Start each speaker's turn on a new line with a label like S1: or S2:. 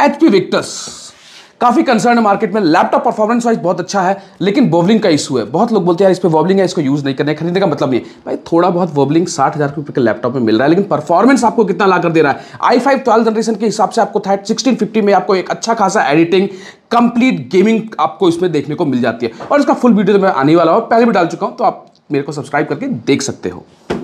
S1: H P Victus काफ़ी concern है market में लैपटॉप परफॉर्मेंस वाइज बहुत अच्छा है लेकिन वॉबलिंग का इशू है बहुत लोग बोलते हैं इस पर वोबलिंग है इसको यूज़ नहीं करने खरीदने का मतलब नहीं भाई थोड़ा बहुत वोबलिंग साठ हज़ार रुपए के लैपटॉप में मिल रहा है लेकिन परफॉर्मेंस आपको कितना ला कर दे रहा है आई फाइव ट्वेल्व जनरेशन के हिसाब से आपको था सिक्सटीन फिफ्टी में आपको एक अच्छा खासा एडिटिंग कंप्लीट गेमिंग आपको इसमें देखने को मिल जाती है और इसका फुल वीडियो तो मैं आने वाला हूँ पहले भी डाल चुका हूँ तो आप मेरे को सब्सक्राइब करके देख सकते हो